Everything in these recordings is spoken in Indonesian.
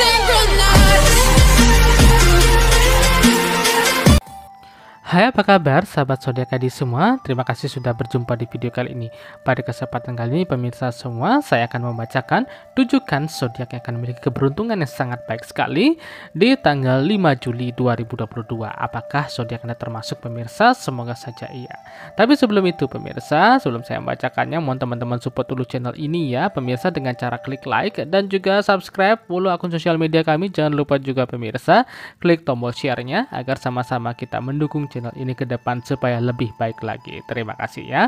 synchronized. Hai apa kabar sahabat zodiak semua Terima kasih sudah berjumpa di video kali ini Pada kesempatan kali ini pemirsa semua Saya akan membacakan tujukan zodiak yang akan memiliki keberuntungan yang sangat baik sekali Di tanggal 5 Juli 2022 Apakah zodiak Anda termasuk pemirsa? Semoga saja iya Tapi sebelum itu pemirsa Sebelum saya membacakannya Mohon teman-teman support dulu channel ini ya Pemirsa dengan cara klik like dan juga subscribe Follow akun sosial media kami Jangan lupa juga pemirsa Klik tombol share-nya Agar sama-sama kita mendukung channel channel ini ke depan supaya lebih baik lagi. Terima kasih ya.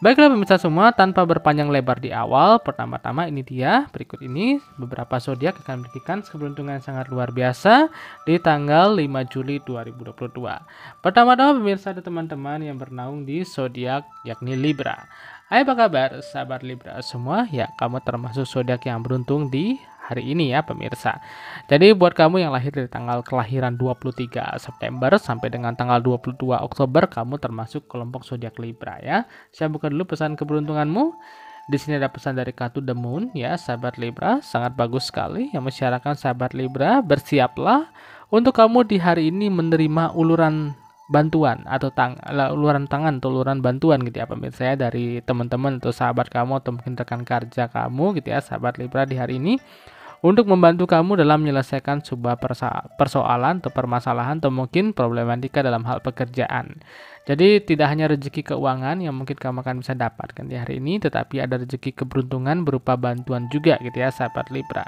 Baiklah pemirsa semua, tanpa berpanjang lebar di awal, pertama-tama ini dia, berikut ini beberapa zodiak akan memberikan keberuntungan sangat luar biasa di tanggal 5 Juli 2022. Pertama-tama pemirsa dan teman-teman yang bernaung di zodiak yakni Libra. Hai apa kabar sahabat Libra semua? Ya, kamu termasuk zodiak yang beruntung di hari ini ya pemirsa. Jadi buat kamu yang lahir dari tanggal kelahiran 23 September sampai dengan tanggal 22 Oktober kamu termasuk kelompok zodiak Libra ya. Saya buka dulu pesan keberuntunganmu. Di sini ada pesan dari kartu The Moon ya, sahabat Libra, sangat bagus sekali yang mensyarakan sahabat Libra, bersiaplah untuk kamu di hari ini menerima uluran bantuan atau tang luaran tangan atau luaran bantuan gitu ya pemirsa ya dari teman-teman atau sahabat kamu atau mungkin rekan kerja kamu gitu ya sahabat Libra di hari ini untuk membantu kamu dalam menyelesaikan sebuah persoalan atau permasalahan atau mungkin problematika dalam hal pekerjaan. Jadi tidak hanya rezeki keuangan yang mungkin kamu akan bisa dapatkan di hari ini, tetapi ada rezeki keberuntungan berupa bantuan juga gitu ya sahabat Libra.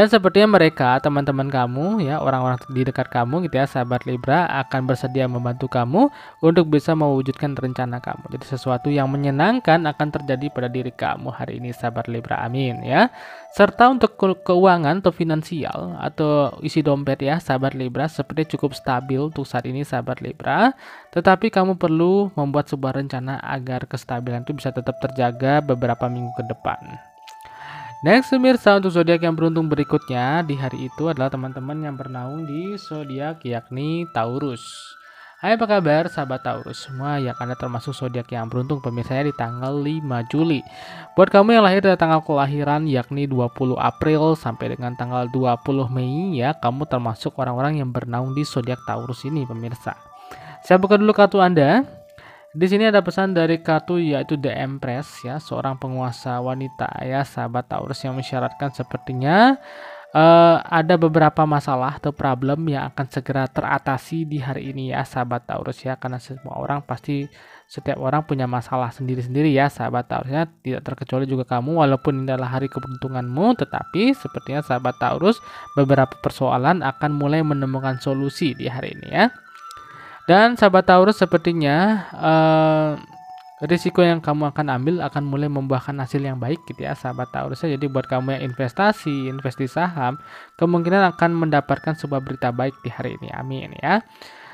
Dan sepertinya mereka, teman-teman kamu, ya orang-orang di dekat kamu gitu ya, sahabat Libra akan bersedia membantu kamu untuk bisa mewujudkan rencana kamu. Jadi sesuatu yang menyenangkan akan terjadi pada diri kamu hari ini, sahabat Libra. Amin ya. Serta untuk keuangan atau finansial atau isi dompet ya, sahabat Libra seperti cukup stabil untuk saat ini, sahabat Libra. Tetapi kamu perlu membuat sebuah rencana agar kestabilan itu bisa tetap terjaga beberapa minggu ke depan. Next pemirsa untuk zodiak yang beruntung berikutnya di hari itu adalah teman-teman yang bernaung di zodiak yakni Taurus. Hai apa kabar sahabat Taurus semua Ya Anda termasuk zodiak yang beruntung pemirsanya di tanggal 5 Juli. Buat kamu yang lahir dari tanggal kelahiran yakni 20 April sampai dengan tanggal 20 Mei ya, kamu termasuk orang-orang yang bernaung di zodiak Taurus ini pemirsa. Saya buka dulu kartu Anda. Di sini ada pesan dari Katu yaitu The Empress ya, seorang penguasa wanita ya sahabat Taurus yang mensyaratkan sepertinya uh, ada beberapa masalah atau problem yang akan segera teratasi di hari ini ya sahabat Taurus ya karena semua orang pasti setiap orang punya masalah sendiri-sendiri ya sahabat Taurus ya tidak terkecuali juga kamu walaupun ini adalah hari keberuntunganmu tetapi sepertinya sahabat Taurus beberapa persoalan akan mulai menemukan solusi di hari ini ya. Dan sahabat Taurus sepertinya uh, risiko yang kamu akan ambil akan mulai membuahkan hasil yang baik gitu ya sahabat Taurus. Ya. Jadi buat kamu yang investasi, investasi saham, kemungkinan akan mendapatkan sebuah berita baik di hari ini. Amin ya.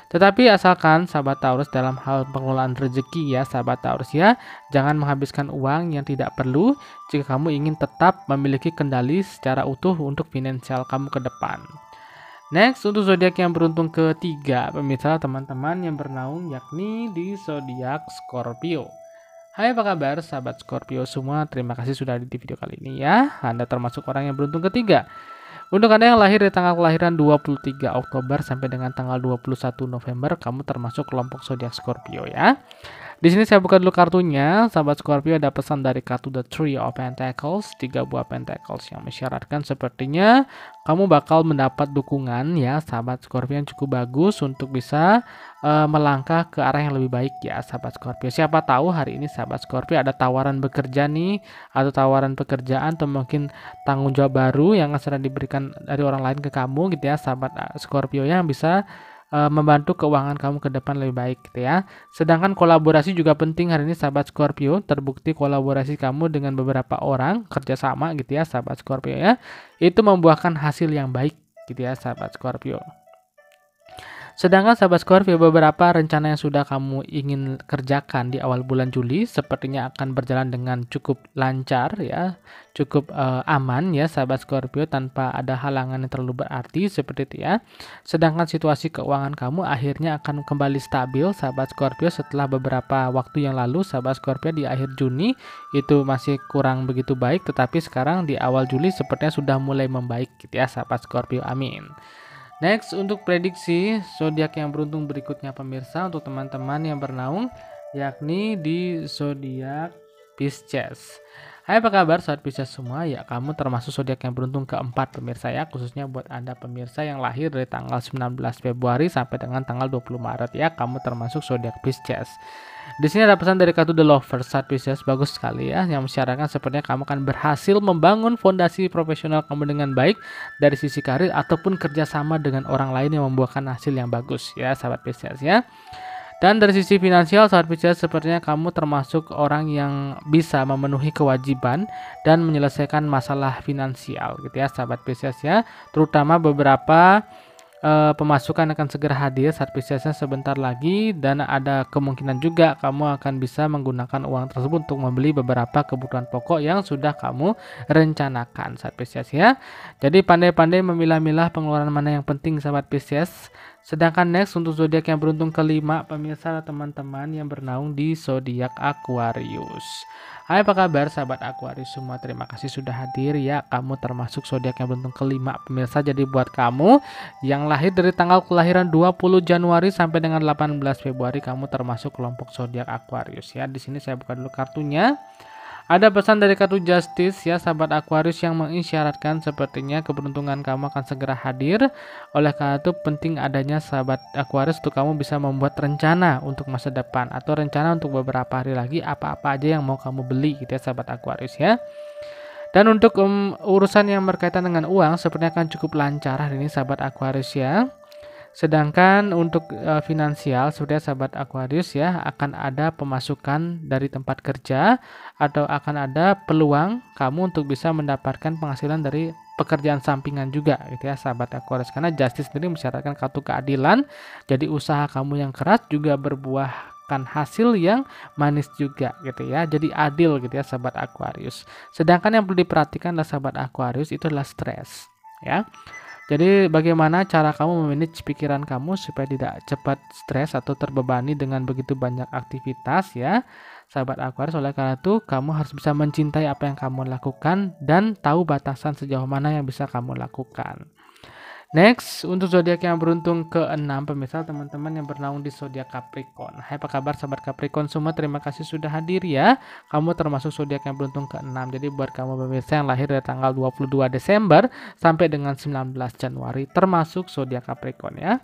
Tetapi asalkan sahabat Taurus dalam hal pengelolaan rezeki ya sahabat Taurus ya, jangan menghabiskan uang yang tidak perlu jika kamu ingin tetap memiliki kendali secara utuh untuk finansial kamu ke depan. Next untuk zodiak yang beruntung ketiga pemirsa teman-teman yang bernaung yakni di zodiak Scorpio. Hai apa kabar sahabat Scorpio semua terima kasih sudah di video kali ini ya Anda termasuk orang yang beruntung ketiga untuk Anda yang lahir di tanggal kelahiran 23 Oktober sampai dengan tanggal 21 November, kamu termasuk kelompok zodiak Scorpio ya. Di sini saya buka dulu kartunya. Sahabat Scorpio ada pesan dari kartu The Three of Pentacles, tiga buah Pentacles yang mensyaratkan sepertinya kamu bakal mendapat dukungan ya, sahabat Scorpio yang cukup bagus untuk bisa uh, melangkah ke arah yang lebih baik ya, sahabat Scorpio. Siapa tahu hari ini sahabat Scorpio ada tawaran bekerja nih atau tawaran pekerjaan atau mungkin tanggung jawab baru yang akan diberikan dari orang lain ke kamu gitu ya, sahabat eh, Scorpio ya, yang bisa Eh, membantu keuangan kamu ke depan lebih baik gitu ya. Sedangkan kolaborasi juga penting hari ini sahabat Scorpio, terbukti kolaborasi kamu dengan beberapa orang kerjasama gitu ya sahabat Scorpio ya, itu membuahkan hasil yang baik gitu ya sahabat Scorpio. Sedangkan sahabat Scorpio beberapa rencana yang sudah kamu ingin kerjakan di awal bulan Juli sepertinya akan berjalan dengan cukup lancar ya, cukup uh, aman ya sahabat Scorpio tanpa ada halangan yang terlalu berarti seperti itu ya. Sedangkan situasi keuangan kamu akhirnya akan kembali stabil sahabat Scorpio setelah beberapa waktu yang lalu sahabat Scorpio di akhir Juni itu masih kurang begitu baik tetapi sekarang di awal Juli sepertinya sudah mulai membaik gitu ya sahabat Scorpio. Amin. Next untuk prediksi zodiak yang beruntung berikutnya pemirsa untuk teman-teman yang bernaung yakni di zodiak Pisces. Hai apa kabar sobat Pisces semua? Ya kamu termasuk zodiak yang beruntung keempat pemirsa ya Khususnya buat anda pemirsa yang lahir dari tanggal 19 Februari sampai dengan tanggal 20 Maret ya Kamu termasuk zodiak Pisces di sini ada pesan dari kartu The Lover, saat Pisces bagus sekali ya, yang mensyaratkan sepertinya kamu akan berhasil membangun fondasi profesional kamu dengan baik dari sisi karir ataupun kerjasama dengan orang lain yang membuahkan hasil yang bagus ya, sahabat Pisces ya. Dan dari sisi finansial, saat bisnis sepertinya kamu termasuk orang yang bisa memenuhi kewajiban dan menyelesaikan masalah finansial gitu ya, sahabat Pisces ya. Terutama beberapa uh, pemasukan akan segera hadir saat PCS-nya sebentar lagi dan ada kemungkinan juga kamu akan bisa menggunakan uang tersebut untuk membeli beberapa kebutuhan pokok yang sudah kamu rencanakan saat PCS ya. Jadi pandai-pandai memilah-milah pengeluaran mana yang penting sahabat Pisces. Sedangkan next untuk zodiak yang beruntung kelima pemirsa teman-teman yang bernaung di zodiak Aquarius. Hai apa kabar sahabat Aquarius semua Terima kasih sudah hadir ya Kamu termasuk zodiak yang beruntung kelima Pemirsa jadi buat kamu yang lahir dari tanggal kelahiran 20 Januari sampai dengan 18 Februari Kamu termasuk kelompok zodiak Aquarius ya Di sini saya buka dulu kartunya ada pesan dari kartu Justice ya sahabat Aquarius yang mengisyaratkan sepertinya keberuntungan kamu akan segera hadir. Oleh karena itu penting adanya sahabat Aquarius untuk kamu bisa membuat rencana untuk masa depan atau rencana untuk beberapa hari lagi apa-apa aja yang mau kamu beli gitu ya sahabat Aquarius ya. Dan untuk um, urusan yang berkaitan dengan uang sepertinya akan cukup lancar hari ini sahabat Aquarius ya. Sedangkan untuk uh, finansial, sudah sahabat Aquarius ya, akan ada pemasukan dari tempat kerja atau akan ada peluang kamu untuk bisa mendapatkan penghasilan dari pekerjaan sampingan juga gitu ya sahabat Aquarius karena justice sendiri mensyaratkan kartu keadilan jadi usaha kamu yang keras juga berbuahkan hasil yang manis juga gitu ya. Jadi adil gitu ya sahabat Aquarius. Sedangkan yang perlu diperhatikan adalah sahabat Aquarius itu adalah stres ya. Jadi bagaimana cara kamu memanage pikiran kamu supaya tidak cepat stres atau terbebani dengan begitu banyak aktivitas ya. Sahabat Aquarius oleh karena itu kamu harus bisa mencintai apa yang kamu lakukan dan tahu batasan sejauh mana yang bisa kamu lakukan. Next, untuk zodiak yang beruntung ke-6 pemirsa teman-teman yang bernaung di zodiak Capricorn. Hai, apa kabar sahabat Capricorn semua? Terima kasih sudah hadir ya. Kamu termasuk zodiak yang beruntung ke-6. Jadi buat kamu pemirsa yang lahir dari tanggal 22 Desember sampai dengan 19 Januari termasuk zodiak Capricorn ya.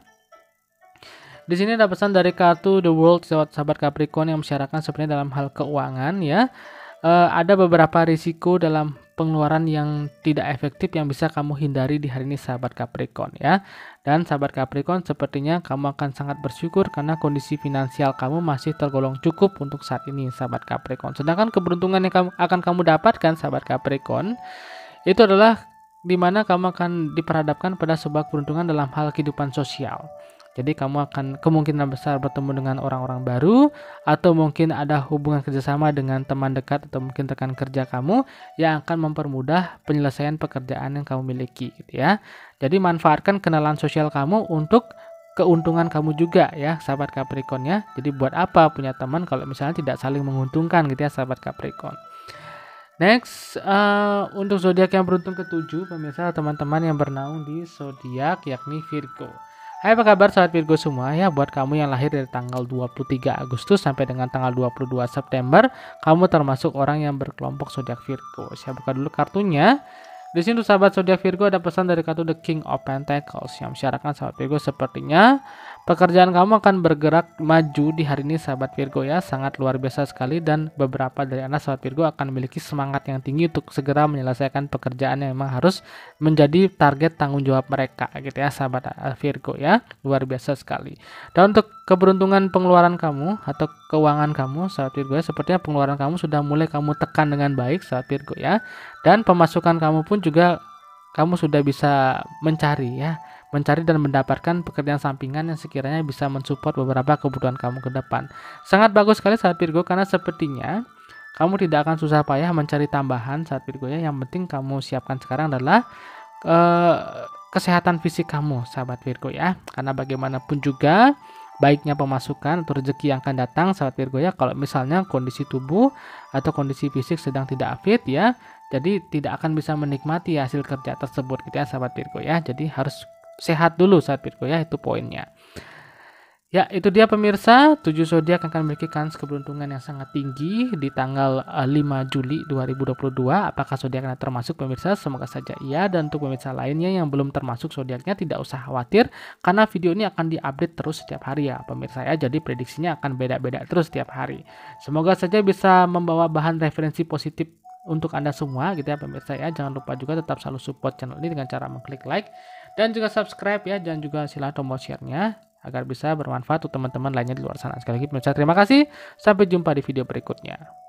Di sini ada pesan dari kartu The World sahabat Capricorn yang mensyaratkan sebenarnya dalam hal keuangan ya. Uh, ada beberapa risiko dalam pengeluaran yang tidak efektif yang bisa kamu hindari di hari ini sahabat Capricorn ya. Dan sahabat Capricorn sepertinya kamu akan sangat bersyukur karena kondisi finansial kamu masih tergolong cukup untuk saat ini sahabat Capricorn. Sedangkan keberuntungan yang akan kamu dapatkan sahabat Capricorn itu adalah di mana kamu akan diperhadapkan pada sebuah keberuntungan dalam hal kehidupan sosial. Jadi kamu akan kemungkinan besar bertemu dengan orang-orang baru atau mungkin ada hubungan kerjasama dengan teman dekat atau mungkin rekan kerja kamu yang akan mempermudah penyelesaian pekerjaan yang kamu miliki gitu ya. Jadi manfaatkan kenalan sosial kamu untuk keuntungan kamu juga ya sahabat Capricorn ya. Jadi buat apa punya teman kalau misalnya tidak saling menguntungkan gitu ya sahabat Capricorn. Next, uh, untuk zodiak yang beruntung ketujuh, pemirsa teman-teman yang bernaung di zodiak yakni Virgo. Hai apa kabar sahabat Virgo semua ya buat kamu yang lahir dari tanggal 23 Agustus sampai dengan tanggal 22 September kamu termasuk orang yang berkelompok zodiak Virgo. Saya buka dulu kartunya. Di sini tuh sahabat zodiak Virgo ada pesan dari kartu The King of Pentacles yang mensyaratkan sahabat Virgo sepertinya pekerjaan kamu akan bergerak maju di hari ini sahabat Virgo ya sangat luar biasa sekali dan beberapa dari anak sahabat Virgo akan memiliki semangat yang tinggi untuk segera menyelesaikan pekerjaan yang memang harus menjadi target tanggung jawab mereka gitu ya sahabat Virgo ya luar biasa sekali. Dan untuk keberuntungan pengeluaran kamu atau keuangan kamu saat Virgo ya. Sepertinya pengeluaran kamu sudah mulai kamu tekan dengan baik saat Virgo ya. Dan pemasukan kamu pun juga kamu sudah bisa mencari ya, mencari dan mendapatkan pekerjaan sampingan yang sekiranya bisa mensupport beberapa kebutuhan kamu ke depan. Sangat bagus sekali saat Virgo karena sepertinya kamu tidak akan susah payah mencari tambahan saat Virgo ya. Yang penting kamu siapkan sekarang adalah uh, kesehatan fisik kamu, sahabat Virgo ya. Karena bagaimanapun juga baiknya pemasukan atau rezeki yang akan datang sahabat Virgo ya kalau misalnya kondisi tubuh atau kondisi fisik sedang tidak fit ya jadi tidak akan bisa menikmati hasil kerja tersebut gitu ya sahabat Virgo ya jadi harus sehat dulu sahabat Virgo ya itu poinnya Ya, itu dia pemirsa. 7 zodiak akan memiliki kans keberuntungan yang sangat tinggi di tanggal 5 eh, Juli 2022. Apakah zodiak Anda termasuk pemirsa? Semoga saja iya dan untuk pemirsa lainnya yang belum termasuk zodiaknya tidak usah khawatir karena video ini akan diupdate terus setiap hari ya pemirsa ya. Jadi prediksinya akan beda-beda terus setiap hari. Semoga saja bisa membawa bahan referensi positif untuk Anda semua gitu ya pemirsa ya. Jangan lupa juga tetap selalu support channel ini dengan cara mengklik like dan juga subscribe ya dan juga silakan tombol share-nya agar bisa bermanfaat untuk teman-teman lainnya di luar sana. Sekali lagi pemirsa, terima kasih. Sampai jumpa di video berikutnya.